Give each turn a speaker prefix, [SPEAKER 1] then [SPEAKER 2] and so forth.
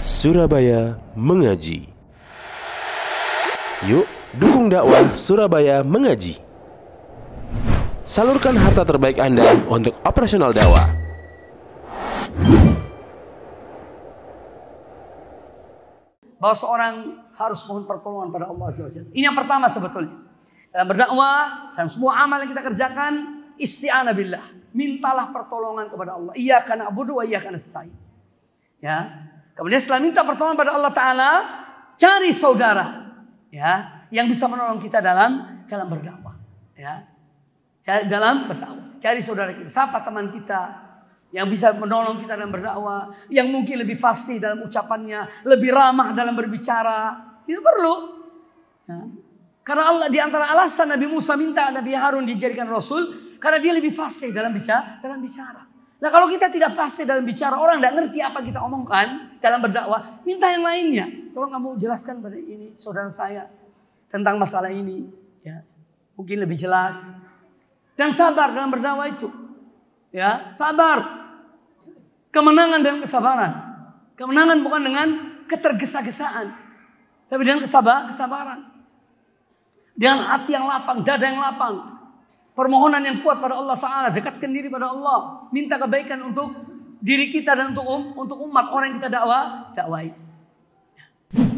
[SPEAKER 1] Surabaya Mengaji Yuk dukung dakwah Surabaya Mengaji Salurkan harta terbaik Anda untuk operasional dakwah bahwa seorang harus mohon pertolongan pada Allah SWT. Ini yang pertama sebetulnya. Dalam berdakwah, dalam semua amal yang kita kerjakan, isti'anah billah. Mintalah pertolongan kepada Allah. Ia karena abudu wa iya karena setai. Ya. Kemudian setelah minta pertolongan pada Allah Ta'ala, cari saudara. Ya. Yang bisa menolong kita dalam dalam berdakwah. Ya. Dalam berdakwah. Cari saudara kita. Siapa teman kita? yang bisa menolong kita dalam berdakwah, yang mungkin lebih fasih dalam ucapannya, lebih ramah dalam berbicara, itu perlu. Ya. Karena Allah di antara alasan Nabi Musa minta Nabi Harun dijadikan rasul karena dia lebih fasih dalam bicara, dalam bicara. Nah kalau kita tidak fasih dalam bicara orang tidak ngerti apa kita omongkan dalam berdakwah, minta yang lainnya. Tolong kamu jelaskan pada ini saudara saya tentang masalah ini, ya mungkin lebih jelas. Dan sabar dalam berdakwah itu, ya sabar Kemenangan dengan kesabaran. Kemenangan bukan dengan ketergesa-gesaan. Tapi dengan kesabar, kesabaran. Dengan hati yang lapang, dada yang lapang. Permohonan yang kuat pada Allah Ta'ala. Dekatkan diri pada Allah. Minta kebaikan untuk diri kita dan untuk um, untuk umat orang yang kita dakwah dakwai.